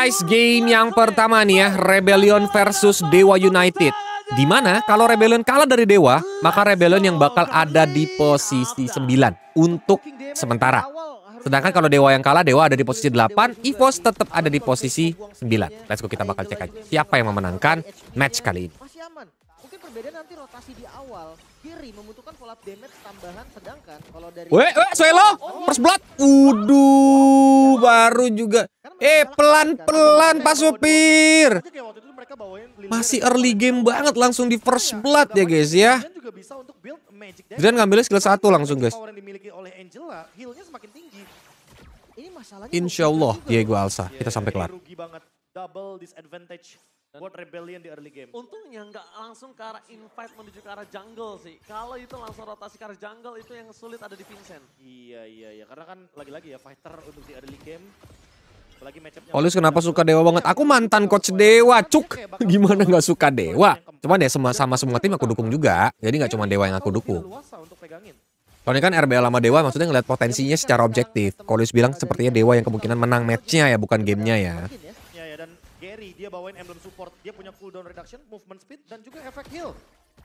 ice game yang pertama nih ya, Rebellion versus Dewa United. Dimana kalau Rebellion kalah dari Dewa, maka Rebellion yang bakal ada di posisi 9 untuk sementara. Sedangkan kalau Dewa yang kalah, Dewa ada di posisi 8, EVOS tetap ada di posisi 9. Let's go kita bakal cek aja siapa yang memenangkan match kali ini. nanti rotasi di awal, kiri membutuhkan pola damage tambahan sedangkan kalau dari Weh, weh, oh, iya. first blood. Uduh, baru juga Eh pelan-pelan Pak Supir. Masih early game banget langsung di first iya, blood ya guys ya. Dan ngambilnya skill 1 langsung guys. Insya Allah Diego Alsa iya, kita sampai iya, kelar. Double disadvantage buat rebellion di early game. Untungnya nggak langsung ke arah invite menuju ke arah jungle sih. Kalau itu langsung rotasi ke arah jungle itu yang sulit ada di Vincent. Iya iya iya karena kan lagi-lagi ya fighter untuk di early game Olis kenapa suka Dewa banget? Aku mantan coach Dewa, cuk. Gimana nggak suka Dewa? Cuma deh sama, sama semua tim aku dukung juga. Jadi nggak cuma Dewa yang aku dukung. Soalnya kan RBL lama Dewa maksudnya ngeliat potensinya secara objektif. Kolis bilang sepertinya Dewa yang kemungkinan menang matchnya ya, bukan gamenya ya. Ya. Ya, ya. Dan Gary dia bawain emblem support, dia punya cooldown reduction, movement speed, dan juga efek heal.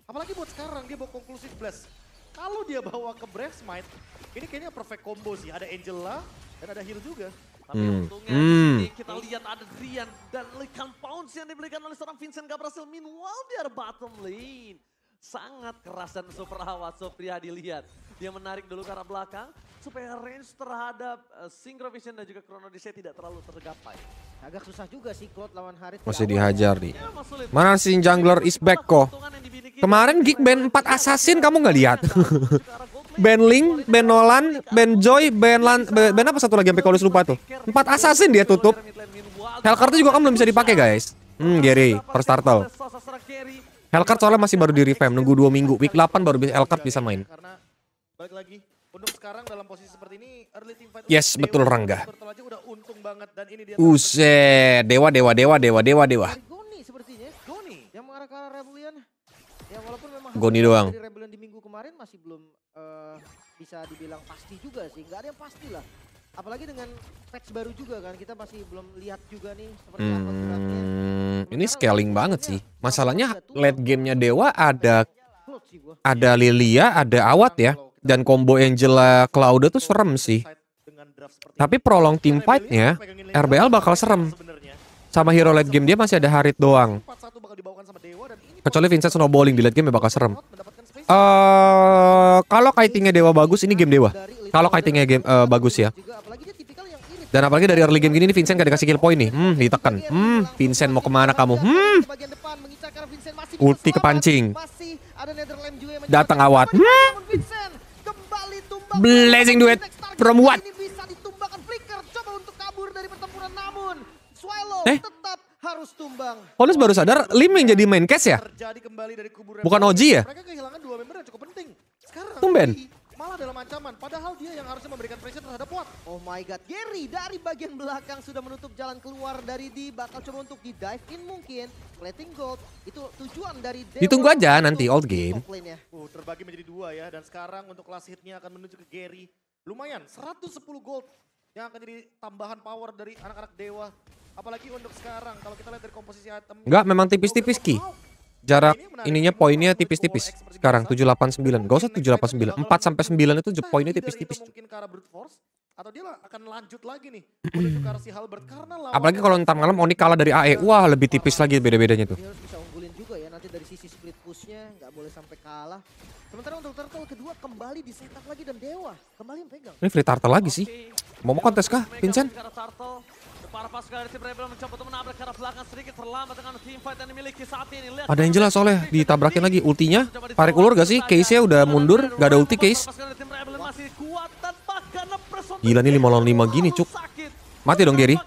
Apalagi buat sekarang dia bawa conclusive blast. Kalau dia bawa ke Brave Smite, ini kayaknya perfect combo sih. Ada Angela, dan ada heal juga. Tapi hmm. untungnya hmm. Ini kita lihat ada Drian dan lekan Pounce yang dibelikan oleh seorang Vincent gak berhasil. Meanwhile di bottom lane. Sangat keras dan super awas Sofria dilihat. Dia menarik dulu ke arah belakang supaya range terhadap uh, eh, Synchrovision dan juga Chrono Disney tidak terlalu tergapai. Agak susah juga sih Cloud lawan Harith. Masih dihajar nih. Ya, Mana si jungler is back kok. Kemarin Band 4 assassin kamu nggak lihat. Ben Ling, Ben Nolan, Ben Joy, Ben Lan, Ben apa satu lagi yang kalau lupa tuh. Empat assassin dia tutup. Hellcard juga kan belum bisa dipakai guys. Hmm, Gary, first turtle. Hellcard soalnya masih baru di revamp, nunggu dua minggu. Week 8 baru bisa Hellcard bisa main. Balik lagi, untuk sekarang dalam posisi seperti ini early team fight Yes, betul Rangga. Use dewa dewa dewa dewa dewa dewa. Goni sepertinya. Goni yang mengarah ke arah Rebellion. Ya walaupun memang Goni doang. Dari Rebellion di minggu kemarin masih belum uh, bisa dibilang pasti juga sih. Nggak ada yang pasti lah. Apalagi dengan patch baru juga kan. Kita masih belum lihat juga nih seperti hmm, apa Ini scaling banget sih. Masalahnya late gamenya Dewa ada ada iya. Lilia, ada Awat ya. Dan combo Angela Claude tuh serem sih. Tapi prolong team fight-nya, RBL bakal serem. Sama hero late game dia masih ada Harit doang. Kecuali Vincent snowballing di late game ya bakal serem. Uh, kalau kitingnya Dewa bagus ini game Dewa. Kalau kitingnya game uh, bagus ya. Dan apalagi dari early game gini nih Vincent gak dikasih kill point nih. Hmm, ditekan. Hmm, Vincent mau kemana kamu? Hmm. Ulti kepancing. Datang awat. Hmm. Blazing duet from what? Eh? harus tumbang. Hollis baru sadar Lim yang jadi main case ya? Bukan Oji ya? Mereka kehilangan dua member yang cukup penting. Sekarang Tumben. malah dalam ancaman padahal dia yang harusnya memberikan pressure terhadap Watt. Oh my god, Gary dari bagian belakang sudah menutup jalan keluar dari D bakal coba untuk di dive in mungkin. Plating gold itu tujuan dari Dewa Ditunggu aja nanti old game. Ya. Uh, terbagi menjadi dua ya dan sekarang untuk last hitnya akan menuju ke Gary. Lumayan 110 gold yang akan jadi tambahan power dari anak-anak Dewa Apalagi untuk sekarang kalau kita lihat dari komposisi item. Enggak, memang tipis-tipis Ki. Jarak ininya poinnya tipis-tipis. Sekarang 789. Gak usah 789. 4 sampai 9 itu nah, poinnya tipis-tipis. Mungkin ke arah brute force atau dia akan lanjut lagi nih menuju si Halbert karena lawan apalagi kalau entar malam Oni kalah dari AE wah lebih tipis lagi beda-bedanya tuh harus bisa unggulin juga ya nanti dari sisi split pushnya enggak boleh sampai kalah sementara untuk turtle kedua kembali di setup lagi dan Dewa kembali pegang. ini free turtle lagi sih mau mau kontes kah Vincent Para pasukan dari tim Rebel mencoba untuk menabrak ke arah belakang sedikit terlambat dengan team fight yang dimiliki saat ini. Lihat ada yang jelas oleh ditabrakin lagi ultinya. Tarik ulur gak sih? Case-nya udah mundur, gak ada ulti case. Gila nih 5 lawan 5 gini, Cuk. Mati dong Gary.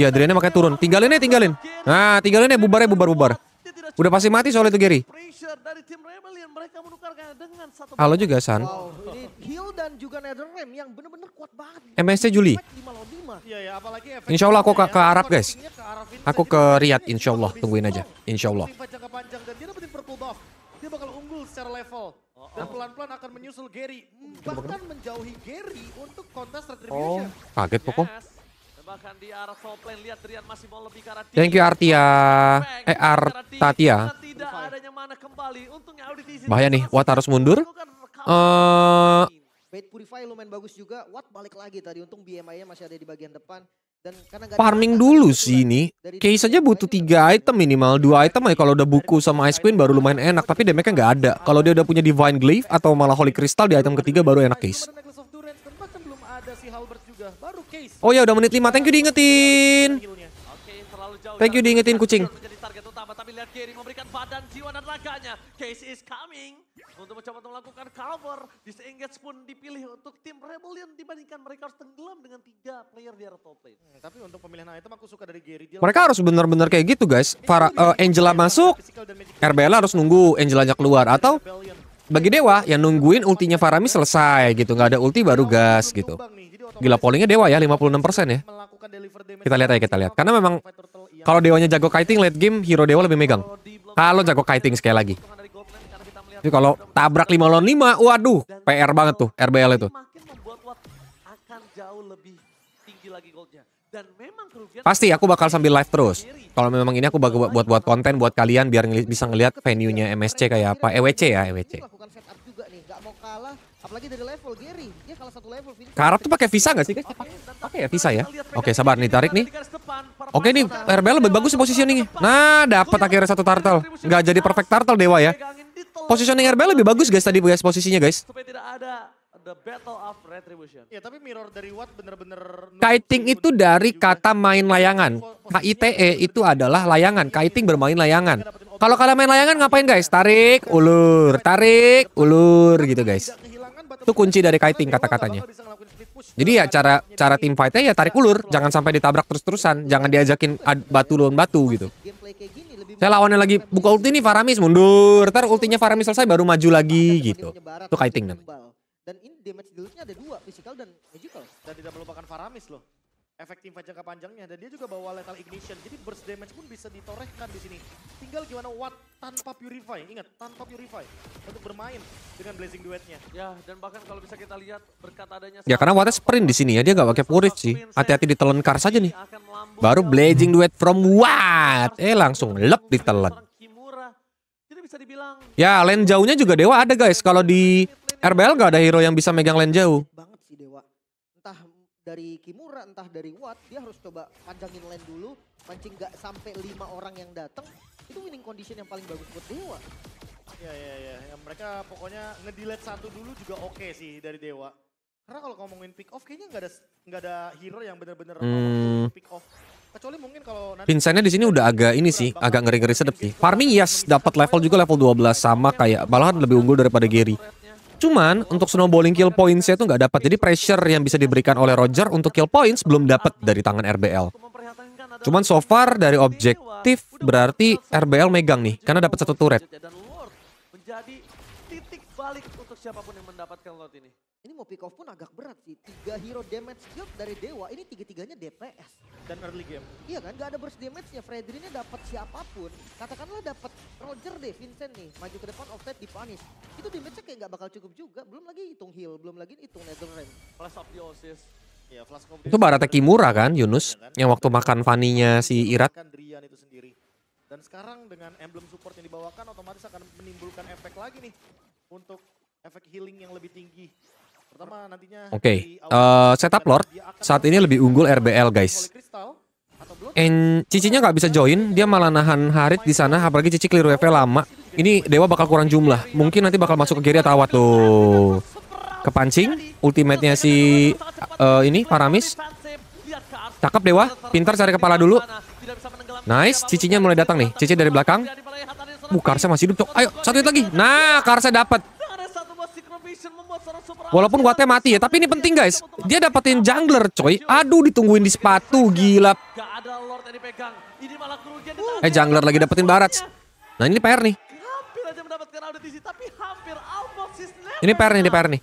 Ya, Adriana makanya turun. Tinggalin ya, tinggalin. Nah, tinggalin ya bubar ya bubar-bubar. Udah pasti mati soal itu Gary. Halo juga San. Wow, MSC Juli. Iya, iya, insya Allah aku ke, ke ya, Arab guys. Aku ke Riyadh Insya Allah. Tungguin aja. Insya Allah. Oh, kaget pokok arah Lihat masih mau lebih Thank you Artia. Eh Artatia. Tidak Bahaya nih, Wat harus mundur. Eh Fate Purify lumayan bagus juga. What balik lagi tadi untung BMI-nya masih ada di bagian depan. Dan karena gak farming dulu sih ini. Case aja butuh tiga item minimal, dua item aja ya. kalau udah buku sama Ice Queen baru lumayan enak, tapi damage-nya nggak ada. Kalau dia udah punya Divine Glaive atau malah Holy Crystal di item ketiga baru enak case. Oh ya udah menit 5. Thank you diingetin. Thank you diingetin kucing. untuk mencoba untuk melakukan cover. Disengage pun dipilih untuk tim Rebellion dibandingkan mereka harus tenggelam dengan tiga player di area top lane. Hmm, tapi untuk pemilihan item aku suka dari Gary. Dia mereka harus benar-benar kayak gitu guys. Para, uh, eh, Angela masuk, RBL harus nunggu Angelanya keluar atau bagi Dewa yang nungguin ultinya Farami selesai gitu. Nggak ada ulti baru gas gitu gila pollingnya Dewa ya 56% ya. Kita lihat aja kita lihat. Karena memang kalau Dewanya jago kiting late game hero Dewa lebih megang. Kalau jago kiting sekali lagi. Jadi kalau tabrak lima lawan lima, waduh PR banget tuh RBL itu. Pasti aku bakal sambil live terus. Kalau memang ini aku bakal buat buat konten buat kalian biar bisa ngelihat venue-nya MSC kayak apa, EWC ya, EWC. Apalagi dari level Gary Karap tuh pakai visa nggak sih guys? Pakai ya visa ya. Oke sabar nih tarik nih. Oke nih RBL lebih bagus positioningnya. Nah dapat akhirnya satu turtle. Gak jadi perfect turtle dewa ya. Positioning RBL lebih bagus guys tadi guys posisinya guys. The Battle of Retribution. Ya, tapi mirror dari what bener-bener... Kiting itu dari kata main layangan. KITE itu adalah layangan. Kiting bermain layangan. Kalau kalian main layangan ngapain guys? Tarik, ulur, tarik, ulur gitu guys. Itu kunci dari kiting kata-katanya. Jadi ya cara cara tim fightnya ya tarik ulur, jangan sampai ditabrak terus-terusan, jangan diajakin batu lawan batu gitu. Saya lawannya lagi buka ulti ini Faramis mundur, ntar ultinya Faramis selesai baru maju lagi gitu. Itu kiting namanya. Dan ini damage dealnya ada dua, physical dan magical. Dan tidak melupakan Faramis loh efektif jangka panjangnya dan dia juga bawa lethal ignition. Jadi burst damage pun bisa ditorehkan di sini. Tinggal gimana Watt tanpa purify. Ingat, tanpa purify untuk bermain dengan blazing duetnya. Ya, dan bahkan kalau bisa kita lihat berkat adanya Ya, karena Watt sprint di sini ya, dia nggak pakai purif sih. Hati-hati ditelan kar saja nih. Baru blazing duet from Watt. Eh, langsung lep ditelan. Ya, lane jauhnya juga dewa ada guys. Kalau di RBL gak ada hero yang bisa megang lane jauh dari Kimura entah dari What dia harus coba panjangin lane dulu mancing nggak sampai lima orang yang datang itu winning condition yang paling bagus buat Dewa. Iya iya iya ya mereka pokoknya ngedilet satu dulu juga oke okay sih dari Dewa. Karena kalau ngomongin pick off kayaknya nggak ada nggak ada hero yang benar-benar hmm. pick off. Kecuali mungkin kalau Vincentnya di sini udah agak ini sih, agak ngeri-ngeri sedep sih. Farming yes dapat level juga level 12 sama kayak malahan lebih unggul daripada Gary. Cuman untuk snowballing kill pointsnya itu nggak dapat. Jadi pressure yang bisa diberikan oleh Roger untuk kill points belum dapat dari tangan RBL. Cuman so far dari objektif berarti RBL megang nih karena dapat satu turret titik balik untuk siapapun yang mendapatkan lot ini. Ini mau pick off pun agak berat sih. Tiga hero damage skill dari Dewa, ini tiga-tiganya DPS. Dan early game. Iya kan, gak ada burst damage-nya. Fredri ini dapat siapapun. Katakanlah dapat Roger deh, Vincent nih. Maju ke depan, offset, dipunish. Itu damage-nya kayak gak bakal cukup juga. Belum lagi hitung heal, belum lagi hitung nether rain. Flash up the Oasis. Ya, flash itu Barata Kimura kan, Yunus? Iya kan? Yang waktu makan vaninya si Irat. Kan Drian itu sendiri. Dan sekarang dengan emblem support yang dibawakan otomatis akan menimbulkan efek lagi nih untuk efek healing yang lebih tinggi. Pertama nantinya Oke, okay. uh, eh, setup Lord saat ini lebih unggul RBL guys. En nya nggak bisa join, dia malah nahan Harith di sana apalagi Cici clear WP lama. Ini Dewa bakal kurang jumlah. Mungkin nanti bakal masuk ke Gary atau Awat tuh. Kepancing ultimate-nya si uh, ini Paramis. Cakep Dewa, pintar cari kepala dulu. Nice, cicinya mulai datang nih. Cici dari belakang. Uh, Karsa masih hidup, Cok. Ayo, satu lagi. Nah, Karsa dapat. Walaupun Wate mati ya, tapi ini penting guys. Dia dapetin jungler, coy. Aduh, ditungguin di sepatu, gila. Eh, jungler lagi dapetin barat. Nah, ini PR nih. Ini PR nih, ini PR nih.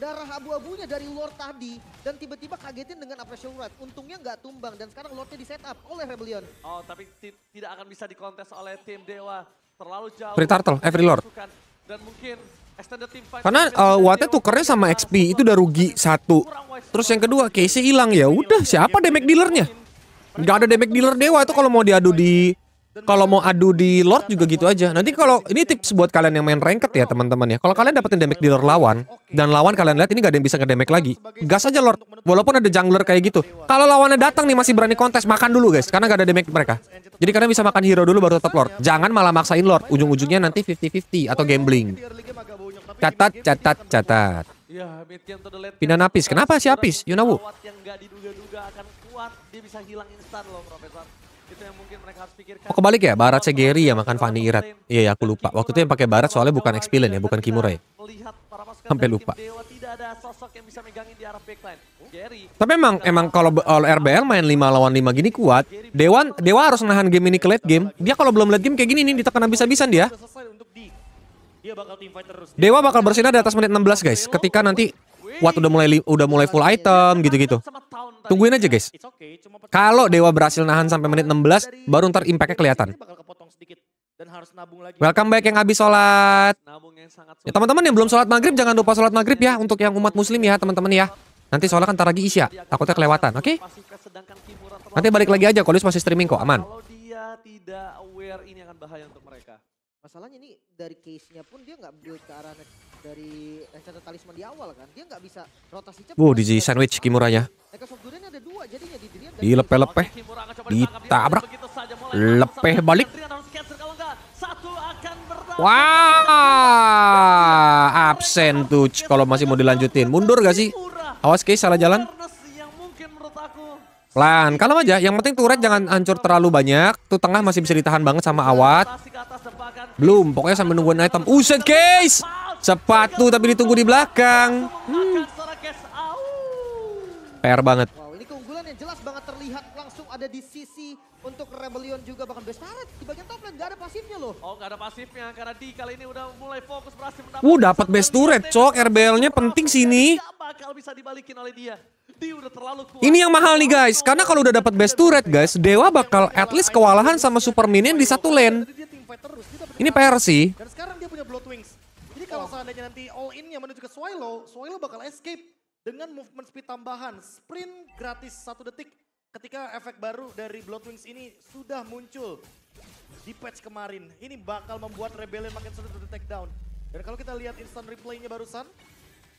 darah abu-abunya dari Lord tadi. Dan tiba-tiba kagetin dengan Apresio Urat. Untungnya nggak tumbang dan sekarang lordnya di setup oleh Rebellion. Oh tapi tidak akan bisa dikontes oleh tim Dewa. Terlalu jauh. Free Turtle, Every Lord. Dan mungkin karena uh, Wate tukernya sama XP itu udah rugi satu. Terus yang kedua KC hilang ya udah siapa damage dealernya? Gak ada damage dealer dewa itu kalau mau diadu di kalau mau adu di Lord juga gitu aja. Nanti kalau ini tips buat kalian yang main ranked ya teman-teman ya. Kalau kalian dapetin damage di Lord lawan dan lawan kalian lihat ini gak ada yang bisa ngedamage lagi. Gas aja Lord. Walaupun ada jungler kayak gitu. Kalau lawannya datang nih masih berani kontes makan dulu guys karena gak ada damage mereka. Jadi kalian bisa makan hero dulu baru tetap Lord. Jangan malah maksain Lord. Ujung-ujungnya nanti 50-50 atau gambling. Catat, catat, catat. Iya, Pindah napis. Kenapa sih Apis? Yunawu? know. dia bisa hilang instan loh, Profesor. Oh kebalik ya, Barat Segeri ya makan Fanny Irat. Iya, iya aku lupa. Waktu itu yang pakai Barat soalnya bukan x ya, bukan Kimura ya. Sampai lupa. Tapi emang emang kalau all RBL main 5 lawan 5 gini kuat. Dewan Dewa harus nahan game ini ke late game. Dia kalau belum late game kayak gini nih ditekan habis-habisan dia. Dewa bakal bersinar di atas menit 16 guys. Ketika nanti kuat udah mulai udah mulai full item gitu-gitu. Tungguin aja guys. Kalau Dewa berhasil nahan sampai menit 16, baru ntar impactnya kelihatan. Welcome back yang habis sholat. Ya teman-teman yang belum sholat maghrib jangan lupa sholat maghrib ya untuk yang umat muslim ya teman-teman ya. Nanti sholat kan lagi isya, takutnya kelewatan, oke? Okay? Nanti balik lagi aja, Kolis masih streaming kok, aman. Masalahnya ini dari case-nya pun dia nggak build ke arah dari Enchanted Talisman di awal kan. Dia nggak bisa rotasi cepat. Wow, di sandwich Kimuranya. Di lepe-lepe. Ditabrak. Lepeh balik. Wah, absen tuh kalau masih mau dilanjutin. Mundur gak sih? Awas case salah jalan. Pelan, kalau aja. Yang penting turret jangan hancur terlalu banyak. Tuh tengah masih bisa ditahan banget sama awat. Belum, pokoknya sambil nungguin item. Uset, case. Sepatu tapi ditunggu di belakang. Hmm. PR banget. Wow, ini keunggulan yang jelas banget terlihat langsung ada di sisi untuk Rebellion juga bahkan Bestara di bagian top lane gak ada pasifnya loh. Oh gak ada pasifnya karena di kali ini udah mulai fokus berhasil mendapatkan. Uh dapat best turret cok RBL-nya penting sini. bakal bisa dibalikin oleh dia. Dia terlalu Ini yang mahal nih guys karena kalau udah dapat best turret guys Dewa bakal at least kewalahan sama Super Minion di satu lane. Ini PR sih. Dan kalau seandainya nanti all in-nya menuju ke Swilo, Swilo bakal escape dengan movement speed tambahan. Sprint gratis satu detik ketika efek baru dari Bloodwings ini sudah muncul di patch kemarin. Ini bakal membuat Rebellion makin sulit untuk take down. Dan kalau kita lihat instant replay-nya barusan,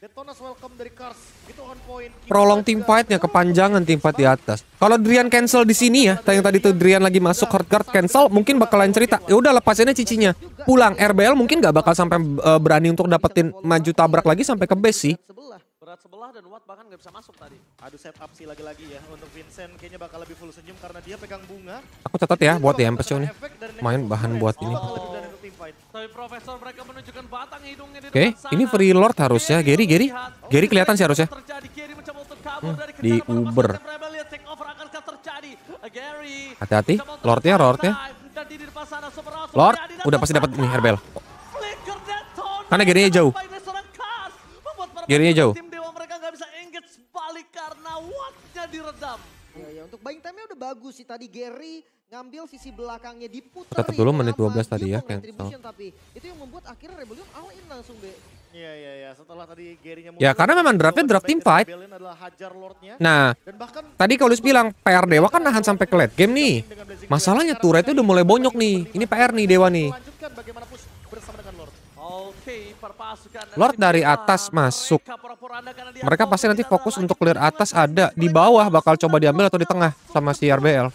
Detonas welcome dari Kars. Itu on point. Prolong team fightnya kepanjangan team fight di atas. Kalau Drian cancel di sini ya, yang tadi tuh Drian lagi masuk hard guard cancel, mungkin bakalan cerita. Ya udah lepasinnya cicinya. Pulang RBL mungkin gak bakal sampai eh, berani untuk dapetin maju tabrak lagi sampai ke base sih berat sebelah dan Watt bahkan nggak bisa masuk tadi. Aduh setup sih lagi-lagi ya untuk Vincent kayaknya bakal lebih full senyum karena dia pegang bunga. Aku catat ya buat ya MPSU nih. Main bahan buat ini. Tapi Profesor mereka menunjukkan batang hidungnya di Oke, ini Free Lord harusnya. Gary, Gary. Gary kelihatan sih harusnya. Hmm, di Uber. Hati-hati, Lordnya, Lordnya. Lord, udah pasti dapat nih Herbel. Karena Garynya jauh. Garynya jauh di diredam. Ya, ya untuk buying time-nya udah bagus sih tadi Gary ngambil sisi belakangnya diputar. Tetap dulu menit 12 tadi ya kan. Tapi itu yang membuat akhirnya Rebellion all in langsung deh. Iya iya iya setelah tadi Gary-nya Ya karena memang draftnya draft team fight. Nah, tadi Kaulus bilang PR Dewa kan nahan sampai ke late game nih. Masalahnya turretnya udah mulai bonyok nih. Ini PR nih Dewa nih. Lord dari atas masuk. Mereka pasti nanti fokus untuk clear atas ada. Di bawah bakal coba diambil atau di tengah sama si RBL.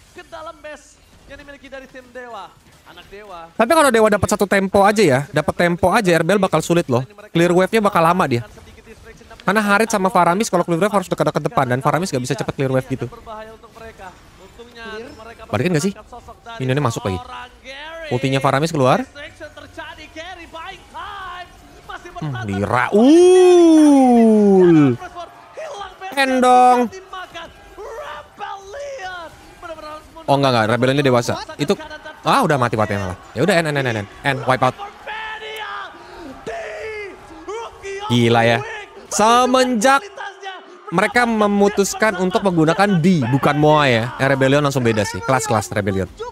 Tapi kalau Dewa dapat satu tempo aja ya, dapat tempo aja RBL bakal sulit loh. Clear wave-nya bakal lama dia. Karena Harit sama Faramis kalau clear wave harus dekat-dekat depan dan Faramis gak bisa cepet clear wave gitu. Balikin gak sih? Minionnya masuk lagi. Ultinya Faramis keluar. Hmm, hmm, di Raul. Endong. Oh enggak enggak, Rebellion dewasa. Itu ah udah mati mati malah. Ya udah nnnn n, en en en wipe out. Gila ya. Semenjak mereka memutuskan untuk menggunakan D bukan Moa ya. ya. Rebellion langsung beda sih. Kelas-kelas Rebellion.